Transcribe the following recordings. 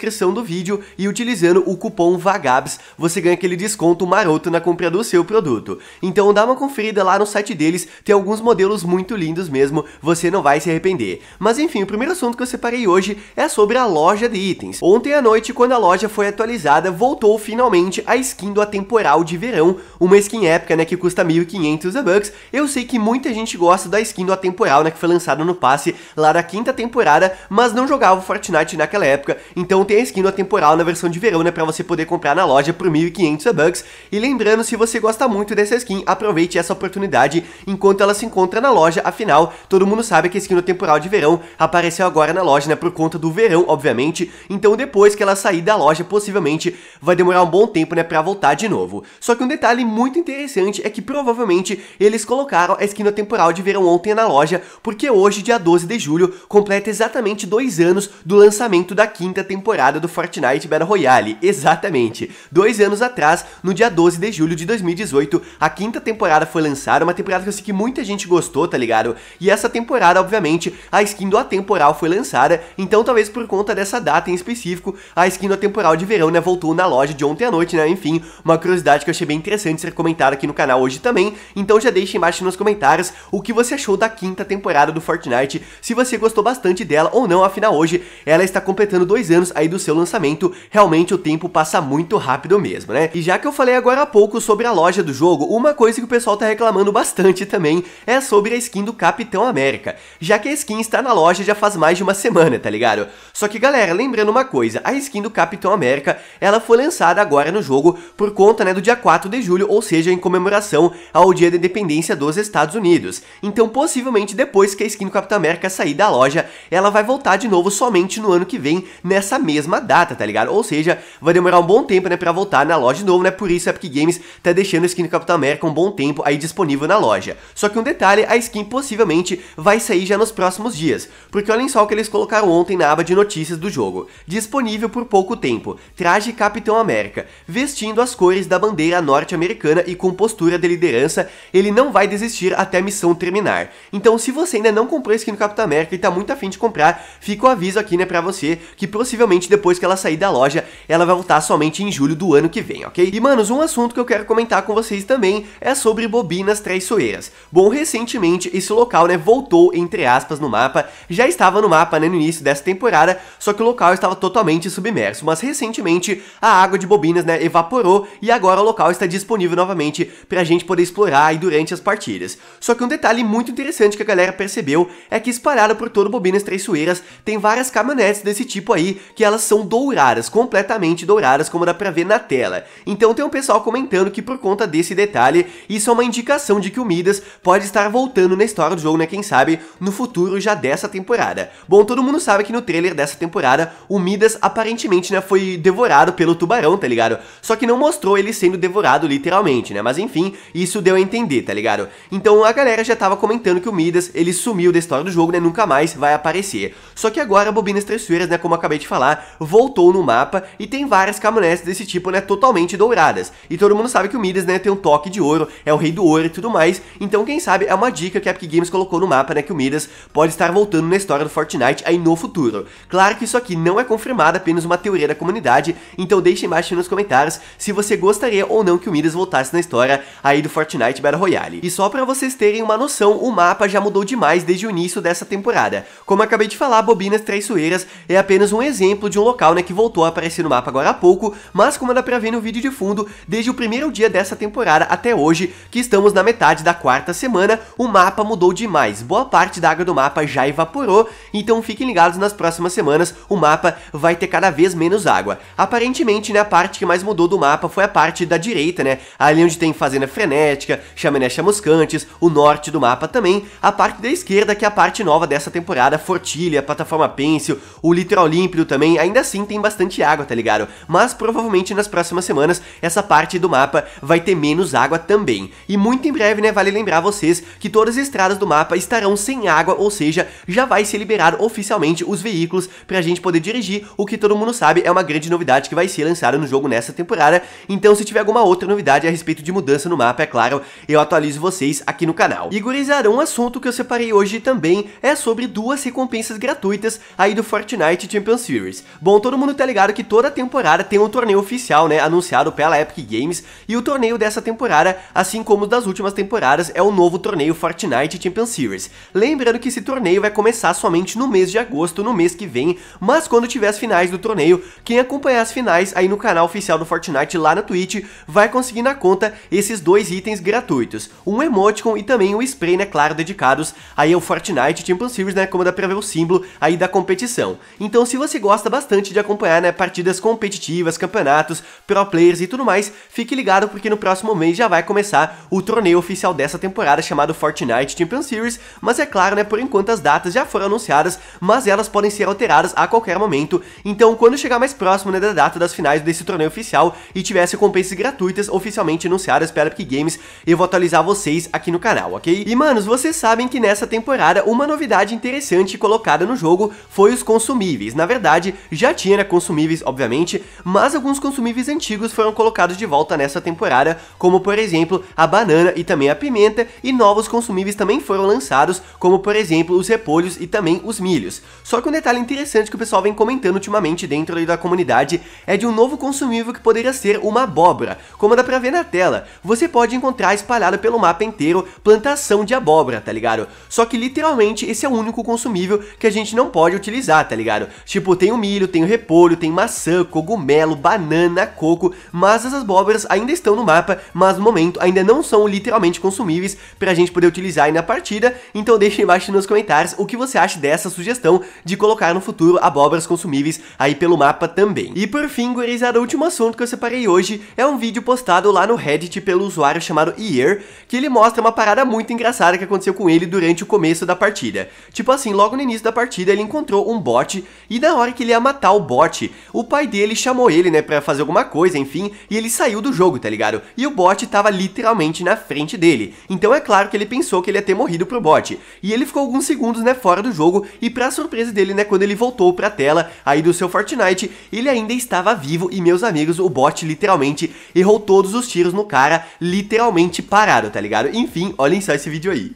descrição do vídeo e utilizando o cupom VAGABS você ganha aquele desconto maroto na compra do seu produto. Então dá uma conferida lá no site deles, tem alguns modelos muito lindos mesmo, você não vai se arrepender. Mas enfim, o primeiro assunto que eu separei hoje é sobre a loja de itens. Ontem à noite, quando a loja foi atualizada, voltou finalmente a skin do Atemporal de Verão, uma skin épica, né, que custa 1.500 bucks. Eu sei que muita gente gosta da skin do Atemporal, né, que foi lançada no passe lá da quinta temporada, mas não jogava Fortnite naquela época, então tem a skin temporal atemporal na versão de verão, né, pra você poder comprar na loja por 1.500 bucks. E lembrando, se você gosta muito dessa skin, aproveite essa oportunidade enquanto ela se encontra na loja, afinal, todo mundo sabe que a skin temporal de verão apareceu agora na loja, né, por conta do verão, obviamente, então depois que ela sair da loja, possivelmente vai demorar um bom tempo, né, pra voltar de novo. Só que um detalhe muito interessante é que provavelmente eles colocaram a skin temporal de verão ontem na loja, porque hoje, dia 12 de julho, completa exatamente dois anos do lançamento da quinta temporada temporada do Fortnite Battle Royale, exatamente. Dois anos atrás, no dia 12 de julho de 2018, a quinta temporada foi lançada, uma temporada que eu sei que muita gente gostou, tá ligado? E essa temporada, obviamente, a skin do Atemporal foi lançada, então talvez por conta dessa data em específico, a skin do Atemporal de verão, né, voltou na loja de ontem à noite, né, enfim, uma curiosidade que eu achei bem interessante ser comentada aqui no canal hoje também, então já deixa embaixo nos comentários o que você achou da quinta temporada do Fortnite, se você gostou bastante dela ou não, afinal hoje ela está completando dois anos aí do seu lançamento, realmente o tempo passa muito rápido mesmo, né? E já que eu falei agora há pouco sobre a loja do jogo, uma coisa que o pessoal tá reclamando bastante também é sobre a skin do Capitão América, já que a skin está na loja já faz mais de uma semana, tá ligado? Só que galera, lembrando uma coisa, a skin do Capitão América, ela foi lançada agora no jogo por conta, né, do dia 4 de julho, ou seja, em comemoração ao dia da independência dos Estados Unidos. Então, possivelmente, depois que a skin do Capitão América sair da loja, ela vai voltar de novo somente no ano que vem, nessa mesma mesma data, tá ligado? Ou seja, vai demorar um bom tempo, né, pra voltar na loja de novo, né? Por isso a Epic Games tá deixando a skin do Capitão América um bom tempo aí disponível na loja. Só que um detalhe, a skin possivelmente vai sair já nos próximos dias, porque olhem só o que eles colocaram ontem na aba de notícias do jogo. Disponível por pouco tempo, traje Capitão América, vestindo as cores da bandeira norte-americana e com postura de liderança, ele não vai desistir até a missão terminar. Então se você ainda não comprou a skin do Capitão América e tá muito afim de comprar, fica o aviso aqui, né, pra você, que possivelmente depois que ela sair da loja, ela vai voltar somente em julho do ano que vem, ok? E manos, um assunto que eu quero comentar com vocês também é sobre bobinas traiçoeiras. Bom, recentemente esse local, né, voltou, entre aspas, no mapa, já estava no mapa, né, no início dessa temporada, só que o local estava totalmente submerso, mas recentemente a água de bobinas, né, evaporou e agora o local está disponível novamente pra gente poder explorar aí durante as partidas. Só que um detalhe muito interessante que a galera percebeu é que espalhado por todo bobinas traiçoeiras tem várias caminhonetes desse tipo aí que elas elas são douradas, completamente douradas, como dá pra ver na tela. Então tem um pessoal comentando que por conta desse detalhe, isso é uma indicação de que o Midas pode estar voltando na história do jogo, né, quem sabe, no futuro já dessa temporada. Bom, todo mundo sabe que no trailer dessa temporada, o Midas aparentemente, né, foi devorado pelo tubarão, tá ligado? Só que não mostrou ele sendo devorado literalmente, né, mas enfim, isso deu a entender, tá ligado? Então a galera já tava comentando que o Midas, ele sumiu da história do jogo, né, nunca mais vai aparecer. Só que agora a Bobinas Traiçoeiras, né, como eu acabei de falar, voltou no mapa e tem várias caminhonetes desse tipo, né, totalmente douradas. E todo mundo sabe que o Midas, né, tem um toque de ouro, é o rei do ouro e tudo mais, então quem sabe é uma dica que a Epic Games colocou no mapa, né, que o Midas pode estar voltando na história do Fortnite aí no futuro. Claro que isso aqui não é confirmado, é apenas uma teoria da comunidade, então deixe embaixo nos comentários se você gostaria ou não que o Midas voltasse na história aí do Fortnite Battle Royale. E só pra vocês terem uma noção, o mapa já mudou demais desde o início dessa temporada. Como acabei de falar, Bobinas Traiçoeiras é apenas um exemplo de um local, né, que voltou a aparecer no mapa agora há pouco, mas como dá pra ver no vídeo de fundo, desde o primeiro dia dessa temporada até hoje, que estamos na metade da quarta semana, o mapa mudou demais, boa parte da água do mapa já evaporou, então fiquem ligados, nas próximas semanas o mapa vai ter cada vez menos água. Aparentemente, né, a parte que mais mudou do mapa foi a parte da direita, né, ali onde tem Fazenda Frenética, Chaminé Chamuscantes, o norte do mapa também, a parte da esquerda que é a parte nova dessa temporada, Fortilha, Plataforma Pêncil, o Litoral Límpido também, ainda assim tem bastante água, tá ligado? Mas provavelmente nas próximas semanas essa parte do mapa vai ter menos água também. E muito em breve, né, vale lembrar vocês que todas as estradas do mapa estarão sem água, ou seja, já vai ser liberado oficialmente os veículos pra gente poder dirigir, o que todo mundo sabe é uma grande novidade que vai ser lançada no jogo nessa temporada. Então se tiver alguma outra novidade a respeito de mudança no mapa, é claro, eu atualizo vocês aqui no canal. E gurizada, um assunto que eu separei hoje também é sobre duas recompensas gratuitas aí do Fortnite Champion Series. Bom, todo mundo tá ligado que toda temporada tem um torneio oficial, né, anunciado pela Epic Games, e o torneio dessa temporada, assim como das últimas temporadas, é o novo torneio Fortnite Champion Series. Lembrando que esse torneio vai começar somente no mês de agosto, no mês que vem, mas quando tiver as finais do torneio, quem acompanhar as finais aí no canal oficial do Fortnite lá na Twitch, vai conseguir na conta esses dois itens gratuitos, um emoticon e também um spray, né, claro, dedicados aí ao Fortnite Champion Series, né, como dá pra ver o símbolo aí da competição. Então, se você gosta bastante bastante de acompanhar, né? Partidas competitivas, campeonatos, pro players e tudo mais. Fique ligado porque no próximo mês já vai começar o torneio oficial dessa temporada chamado Fortnite Champion Series. Mas é claro, né? Por enquanto as datas já foram anunciadas, mas elas podem ser alteradas a qualquer momento. Então, quando chegar mais próximo né, da data das finais desse torneio oficial e tiver as recompensas gratuitas oficialmente anunciadas pela Epic Games, eu vou atualizar vocês aqui no canal, ok? E manos, vocês sabem que nessa temporada uma novidade interessante colocada no jogo foi os consumíveis. Na verdade, já tinha né, consumíveis, obviamente, mas alguns consumíveis antigos foram colocados de volta nessa temporada, como por exemplo a banana e também a pimenta, e novos consumíveis também foram lançados, como por exemplo os repolhos e também os milhos. Só que um detalhe interessante que o pessoal vem comentando ultimamente dentro da comunidade é de um novo consumível que poderia ser uma abóbora. Como dá pra ver na tela, você pode encontrar espalhada pelo mapa inteiro plantação de abóbora, tá ligado? Só que literalmente esse é o único consumível que a gente não pode utilizar, tá ligado? Tipo, tem o milho, milho, tem repolho, tem maçã, cogumelo, banana, coco, mas essas abóboras ainda estão no mapa, mas no momento ainda não são literalmente consumíveis pra gente poder utilizar aí na partida, então deixa embaixo nos comentários o que você acha dessa sugestão de colocar no futuro abóboras consumíveis aí pelo mapa também. E por fim, gurizada, o último assunto que eu separei hoje é um vídeo postado lá no Reddit pelo usuário chamado Year, que ele mostra uma parada muito engraçada que aconteceu com ele durante o começo da partida. Tipo assim, logo no início da partida ele encontrou um bot e na hora que ele amarrou matar o bot. O pai dele chamou ele, né, pra fazer alguma coisa, enfim, e ele saiu do jogo, tá ligado? E o bot tava literalmente na frente dele. Então é claro que ele pensou que ele ia ter morrido pro bot. E ele ficou alguns segundos, né, fora do jogo, e pra surpresa dele, né, quando ele voltou pra tela aí do seu Fortnite, ele ainda estava vivo e, meus amigos, o bot literalmente errou todos os tiros no cara, literalmente parado, tá ligado? Enfim, olhem só esse vídeo aí.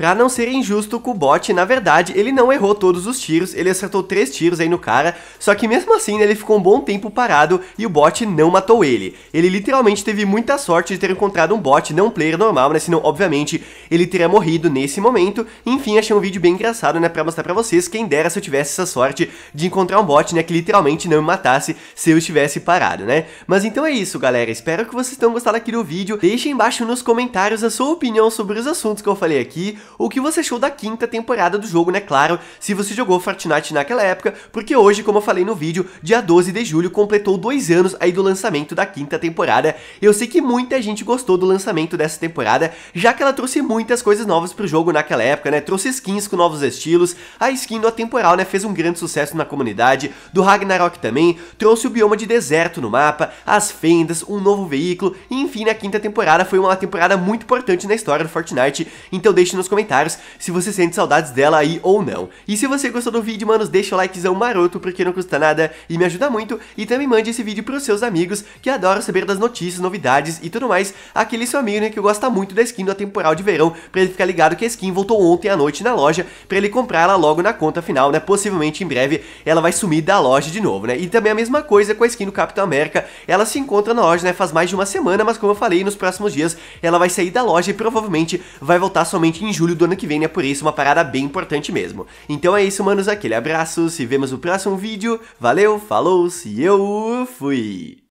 Pra não ser injusto com o bot, na verdade, ele não errou todos os tiros, ele acertou três tiros aí no cara, só que mesmo assim né, ele ficou um bom tempo parado e o bot não matou ele. Ele literalmente teve muita sorte de ter encontrado um bot, não um player normal, né, senão obviamente ele teria morrido nesse momento. Enfim, achei um vídeo bem engraçado, né, pra mostrar pra vocês, quem dera se eu tivesse essa sorte de encontrar um bot, né, que literalmente não me matasse se eu estivesse parado, né. Mas então é isso, galera, espero que vocês tenham gostado aqui do vídeo, deixem embaixo nos comentários a sua opinião sobre os assuntos que eu falei aqui, o que você achou da quinta temporada do jogo, né? Claro, se você jogou Fortnite naquela época, porque hoje, como eu falei no vídeo, dia 12 de julho completou dois anos aí do lançamento da quinta temporada. Eu sei que muita gente gostou do lançamento dessa temporada, já que ela trouxe muitas coisas novas pro jogo naquela época, né? Trouxe skins com novos estilos, a skin do Atemporal, né? Fez um grande sucesso na comunidade, do Ragnarok também, trouxe o bioma de deserto no mapa, as fendas, um novo veículo, enfim, né, a quinta temporada foi uma temporada muito importante na história do Fortnite, então deixe nos comentários comentários se você sente saudades dela aí ou não. E se você gostou do vídeo, manos, deixa o likezão maroto porque não custa nada e me ajuda muito. E também mande esse vídeo pros seus amigos que adoram saber das notícias, novidades e tudo mais. Aquele seu amigo né, que gosta muito da skin do temporal de verão, pra ele ficar ligado que a skin voltou ontem à noite na loja, pra ele comprar ela logo na conta final, né? Possivelmente em breve ela vai sumir da loja de novo, né? E também a mesma coisa com a skin do Capitão América, ela se encontra na loja, né? Faz mais de uma semana, mas como eu falei, nos próximos dias ela vai sair da loja e provavelmente vai voltar somente em julho do ano que vem, né? Por isso, uma parada bem importante mesmo. Então é isso, manos. Aquele abraço, se vemos no próximo vídeo. Valeu, falou, se eu fui!